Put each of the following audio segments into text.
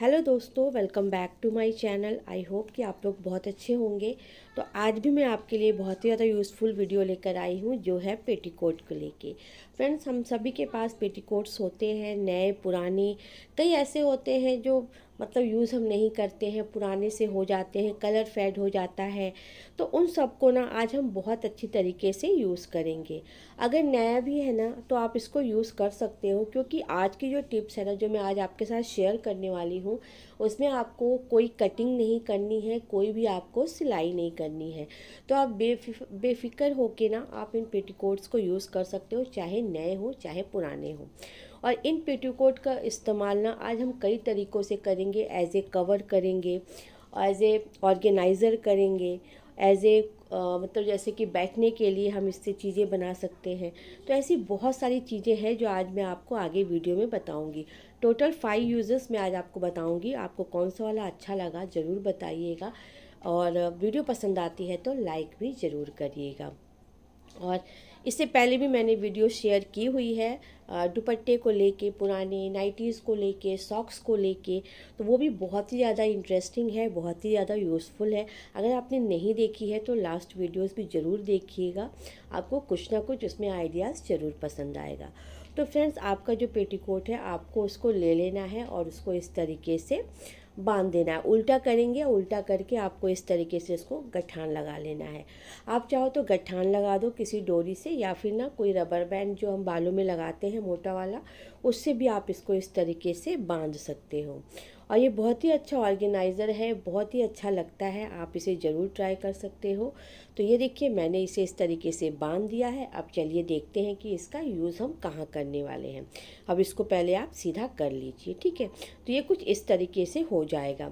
hello दोस्तों welcome back to my channel I hope कि आप लोग बहुत अच्छे होंगे तो आज भी मैं आपके लिए बहुत ही ज़्यादा यूज़फुल वीडियो लेकर आई हूँ जो है पेटीकोट को लेके फ्रेंड्स हम सभी के पास पेटीकोट्स होते हैं नए पुराने कई ऐसे होते हैं जो मतलब यूज़ हम नहीं करते हैं पुराने से हो जाते हैं कलर फेड हो जाता है तो उन सबको ना आज हम बहुत अच्छी तरीके से यूज़ करेंगे अगर नया भी है ना तो आप इसको यूज़ कर सकते हो क्योंकि आज की जो टिप्स है ना जो मैं आज आपके साथ शेयर करने वाली हूँ उसमें आपको कोई कटिंग नहीं करनी है कोई भी आपको सिलाई नहीं करनी है तो आप बेफिक बेफिक्र होकर ना आप इन पेटीकोट्स को यूज़ कर सकते हो चाहे नए हो चाहे पुराने हो और इन पेटीकोट का इस्तेमाल ना आज हम कई तरीक़ों से करेंगे एज ए कवर करेंगे एज ए ऑर्गेनाइज़र करेंगे एज ए मतलब जैसे कि बैठने के लिए हम इससे चीज़ें बना सकते हैं तो ऐसी बहुत सारी चीज़ें हैं जो आज मैं आपको आगे वीडियो में बताऊंगी टोटल फाइव यूज़र्स मैं आज आपको बताऊंगी आपको कौन सा वाला अच्छा लगा ज़रूर बताइएगा और वीडियो पसंद आती है तो लाइक भी ज़रूर करिएगा और इससे पहले भी मैंने वीडियो शेयर की हुई है दुपट्टे को लेके पुराने नाइटीज़ को लेके सॉक्स को लेके तो वो भी बहुत ही ज़्यादा इंटरेस्टिंग है बहुत ही ज़्यादा यूज़फुल है अगर आपने नहीं देखी है तो लास्ट वीडियोस भी ज़रूर देखिएगा आपको कुछ ना कुछ उसमें आइडियाज़ ज़रूर पसंद आएगा तो फ्रेंड्स आपका जो पेटीकोट है आपको उसको ले लेना है और उसको इस तरीके से बांध देना है उल्टा करेंगे उल्टा करके आपको इस तरीके से इसको गठान लगा लेना है आप चाहो तो गठान लगा दो किसी डोरी से या फिर ना कोई रबर बैंड जो हम बालों में लगाते हैं मोटा वाला उससे भी आप इसको इस तरीके से बांध सकते हो और ये बहुत ही अच्छा ऑर्गेनाइज़र है बहुत ही अच्छा लगता है आप इसे ज़रूर ट्राई कर सकते हो तो ये देखिए मैंने इसे इस तरीके से बांध दिया है अब चलिए देखते हैं कि इसका यूज़ हम कहाँ करने वाले हैं अब इसको पहले आप सीधा कर लीजिए ठीक है तो ये कुछ इस तरीके से हो जाएगा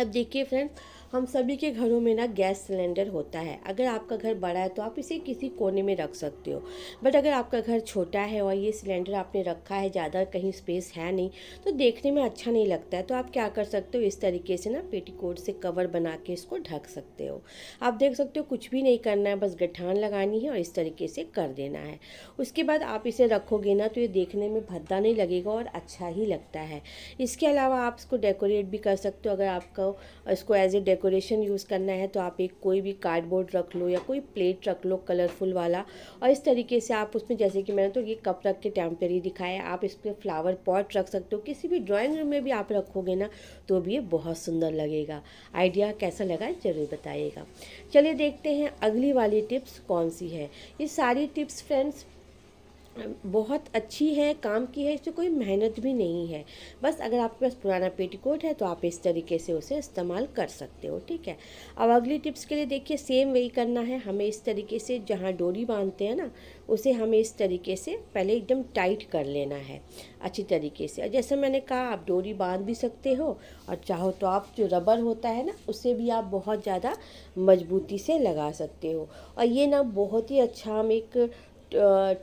अब देखिए फ्रेंड्स हम सभी के घरों में ना गैस सिलेंडर होता है अगर आपका घर बड़ा है तो आप इसे किसी कोने में रख सकते हो बट अगर आपका घर छोटा है और ये सिलेंडर आपने रखा है ज़्यादा कहीं स्पेस है नहीं तो देखने में अच्छा नहीं लगता है तो आप क्या कर सकते हो इस तरीके से ना पेटी से कवर बना के इसको ढक सकते हो आप देख सकते हो कुछ भी नहीं करना है बस गठान लगानी है और इस तरीके से कर देना है उसके बाद आप इसे रखोगे ना तो ये देखने में भद्दा नहीं लगेगा और अच्छा ही लगता है इसके अलावा आप इसको डेकोरेट भी कर सकते हो अगर आपको इसको एज ए डेकोरेशन यूज़ करना है तो आप एक कोई भी कार्डबोर्ड रख लो या कोई प्लेट रख लो कलरफुल वाला और इस तरीके से आप उसमें जैसे कि मैंने तो ये कप रख के टेम्परेरी दिखाया है आप इस पर फ्लावर पॉट रख सकते हो किसी भी ड्राॅइंग रूम में भी आप रखोगे ना तो भी ये बहुत सुंदर लगेगा आइडिया कैसा लगा ज़रूर बताइएगा चलिए देखते हैं अगली वाली टिप्स कौन सी है ये सारी टिप्स फ्रेंड्स बहुत अच्छी है काम की है इससे कोई मेहनत भी नहीं है बस अगर आपके पास पुराना पेटीकोट है तो आप इस तरीके से उसे इस्तेमाल कर सकते हो ठीक है अब अगली टिप्स के लिए देखिए सेम वही करना है हमें इस तरीके से जहाँ डोरी बांधते हैं ना उसे हमें इस तरीके से पहले एकदम टाइट कर लेना है अच्छी तरीके से जैसे मैंने कहा आप डोरी बांध भी सकते हो और चाहो तो आप जो रबर होता है ना उसे भी आप बहुत ज़्यादा मजबूती से लगा सकते हो और ये ना बहुत ही अच्छा हम एक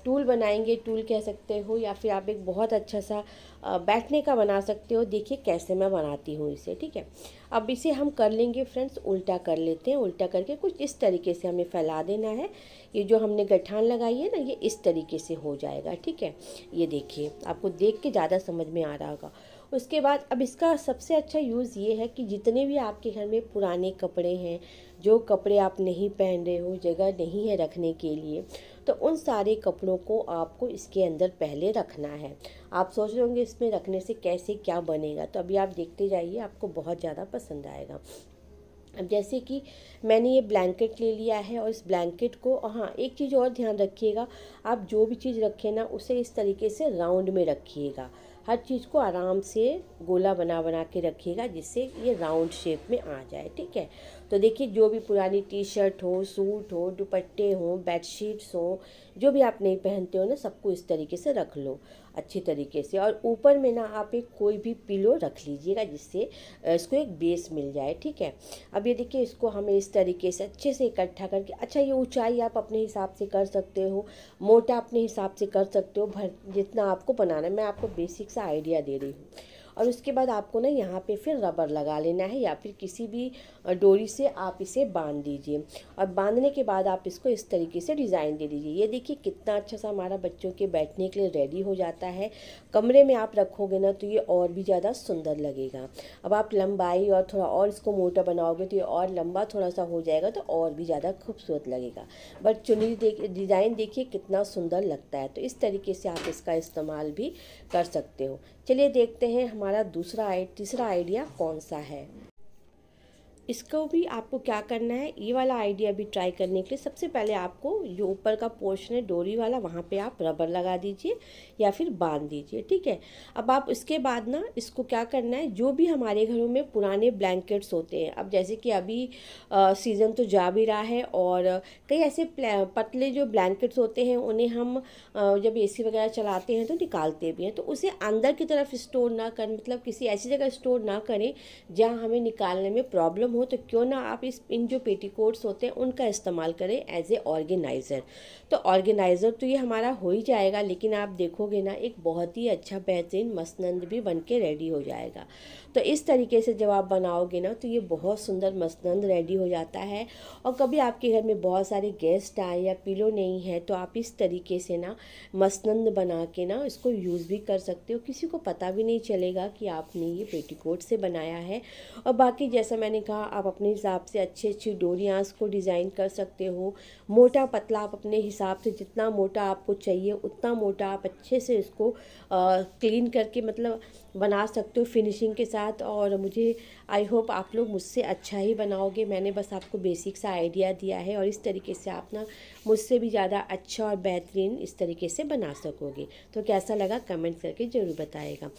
टूल बनाएंगे टूल कह सकते हो या फिर आप एक बहुत अच्छा सा बैठने का बना सकते हो देखिए कैसे मैं बनाती हूँ इसे ठीक है अब इसे हम कर लेंगे फ्रेंड्स उल्टा कर लेते हैं उल्टा करके कुछ इस तरीके से हमें फैला देना है ये जो हमने गठान लगाई है ना ये इस तरीके से हो जाएगा ठीक है ये देखिए आपको देख के ज़्यादा समझ में आ रहा होगा उसके बाद अब इसका सबसे अच्छा यूज़ ये है कि जितने भी आपके घर में पुराने कपड़े हैं जो कपड़े आप नहीं पहन रहे हो जगह नहीं है रखने के लिए तो उन सारे कपड़ों को आपको इसके अंदर पहले रखना है आप सोच रहे होंगे इसमें रखने से कैसे क्या बनेगा तो अभी आप देखते जाइए आपको बहुत ज़्यादा पसंद आएगा अब जैसे कि मैंने ये ब्लैंकेट ले लिया है और इस ब्लैंकेट को हाँ एक चीज़ और ध्यान रखिएगा आप जो भी चीज़ रखें ना उसे इस तरीके से राउंड में रखिएगा हर चीज़ को आराम से गोला बना बना के रखिएगा जिससे ये राउंड शेप में आ जाए ठीक है तो देखिए जो भी पुरानी टी शर्ट हो सूट हो दुपट्टे हों बेडशीट्स हों जो भी आप नहीं पहनते हो ना सबको इस तरीके से रख लो अच्छे तरीके से और ऊपर में ना आप एक कोई भी पिलो रख लीजिएगा जिससे इसको एक बेस मिल जाए ठीक है अब ये देखिए इसको हमें इस तरीके से अच्छे से इकट्ठा करके अच्छा ये ऊंचाई आप अपने हिसाब से कर सकते हो मोटा अपने हिसाब से कर सकते हो भर जितना आपको बनाना है मैं आपको बेसिक सा आइडिया दे रही हूँ और उसके बाद आपको ना यहाँ पे फिर रबर लगा लेना है या फिर किसी भी डोरी से आप इसे बांध दीजिए और बांधने के बाद आप इसको इस तरीके से डिज़ाइन दे दीजिए ये देखिए कितना अच्छा सा हमारा बच्चों के बैठने के लिए रेडी हो जाता है कमरे में आप रखोगे ना तो ये और भी ज़्यादा सुंदर लगेगा अब आप लंबाई और थोड़ा और इसको मोटा बनाओगे तो ये और लंबा थोड़ा सा हो जाएगा तो और भी ज़्यादा खूबसूरत लगेगा बट चुनरी देख डिज़ाइन देखिए कितना सुंदर लगता है तो इस तरीके से आप इसका इस्तेमाल भी कर सकते हो चलिए देखते हैं हम हमारा दूसरा तीसरा आइडिया कौन सा है इसको भी आपको क्या करना है ये वाला आइडिया भी ट्राई करने के लिए सबसे पहले आपको जो ऊपर का पोर्शन है डोरी वाला वहाँ पे आप रबर लगा दीजिए या फिर बांध दीजिए ठीक है अब आप इसके बाद ना इसको क्या करना है जो भी हमारे घरों में पुराने ब्लैंकेट्स होते हैं अब जैसे कि अभी सीज़न तो जा भी रहा है और कई ऐसे पतले जो ब्लैंकेट्स होते हैं उन्हें हम आ, जब ए वगैरह चलाते हैं तो निकालते भी हैं तो उसे अंदर की तरफ स्टोर ना कर मतलब किसी ऐसी जगह स्टोर ना करें जहाँ हमें निकालने में प्रॉब्लम प्रॉब्लम हो तो क्यों ना आप इस इन जो कोट्स होते हैं उनका इस्तेमाल करें एज ए ऑर्गेनाइज़र तो ऑर्गेनाइज़र तो ये हमारा हो ही जाएगा लेकिन आप देखोगे ना एक बहुत ही अच्छा बेहतरीन मसनंद भी बन के रेडी हो जाएगा तो इस तरीके से जब आप बनाओगे ना तो ये बहुत सुंदर मसनंद रेडी हो जाता है और कभी आपके घर में बहुत सारे गेस्ट आए या पिलो नहीं है तो आप इस तरीके से ना मसनंद बना के ना इसको यूज़ भी कर सकते हो किसी को पता भी नहीं चलेगा कि आपने ये पेटीकोट से बनाया है और बाकी जैसा मैंने कहा आप अपने हिसाब से अच्छी अच्छी डोरियाँ को डिज़ाइन कर सकते हो मोटा पतला आप अपने हिसाब से जितना मोटा आपको चाहिए उतना मोटा आप अच्छे से इसको क्लीन करके मतलब बना सकते हो फिनिशिंग के साथ और मुझे आई होप आप लोग मुझसे अच्छा ही बनाओगे मैंने बस आपको बेसिक सा आइडिया दिया है और इस तरीके से आप ना मुझसे भी ज़्यादा अच्छा और बेहतरीन इस तरीके से बना सकोगे तो कैसा लगा कमेंट करके ज़रूर बताएगा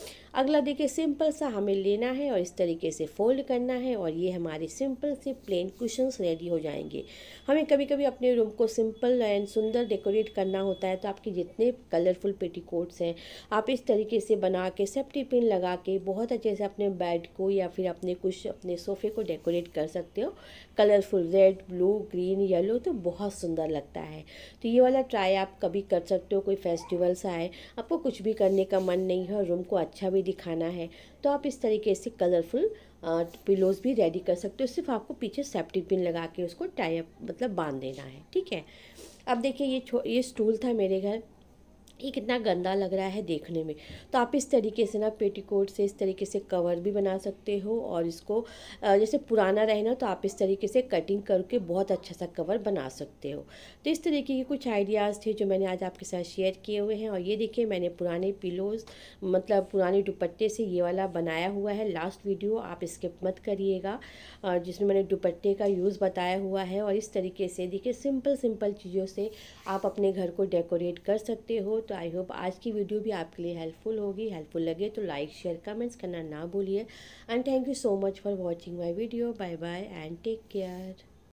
अगला देखिए सिंपल सा हमें लेना है और इस तरीके से फोल्ड करना है और ये हमारे सिंपल से प्लेन क्वेश्चन रेडी हो जाएंगे हमें कभी कभी अपने रूम को सिंपल एंड सुंदर डेकोरेट करना होता है तो आपके जितने कलरफुल पेटी हैं आप इस तरीके से बना के सेफ्टी पेंटिंग लगा के बहुत अच्छे से अपने बेड को या फिर अपने कुछ अपने सोफे को डेकोरेट कर सकते हो colourful red blue green yellow तो बहुत सुंदर लगता है तो ये वाला ट्राई आप कभी कर सकते हो कोई फेस्टिवल्स आए आपको कुछ भी करने का मन नहीं है और रूम को अच्छा भी दिखाना है तो आप इस तरीके से कलरफुल पिलोज भी रेडी कर सकते हो सिर्फ आपको पीछे सेप्टिक पिन लगा के उसको टाई अप मतलब बांध देना है ठीक है अब देखिए ये छो ये स्टूल था मेरे घर ये कितना गंदा लग रहा है देखने में तो आप इस तरीके से ना पेटीकोट से इस तरीके से कवर भी बना सकते हो और इसको जैसे पुराना रहे ना तो आप इस तरीके से कटिंग करके बहुत अच्छा सा कवर बना सकते हो तो इस तरीके के कुछ आइडियाज़ थे जो मैंने आज आपके साथ शेयर किए हुए हैं और ये देखिए मैंने पुराने पिलोज मतलब पुराने दुपट्टे से ये वाला बनाया हुआ है लास्ट वीडियो आप स्किप मत करिएगा जिसमें मैंने दुपट्टे का यूज़ बताया हुआ है और इस तरीके से देखिए सिंपल सिंपल चीज़ों से आप अपने घर को डेकोरेट कर सकते हो तो तो आई होप आज की वीडियो भी आपके लिए हेल्पफुल होगी हेल्पफुल लगे तो लाइक शेयर कमेंट्स करना ना भूलिए and thank you so much for watching my video bye bye and take care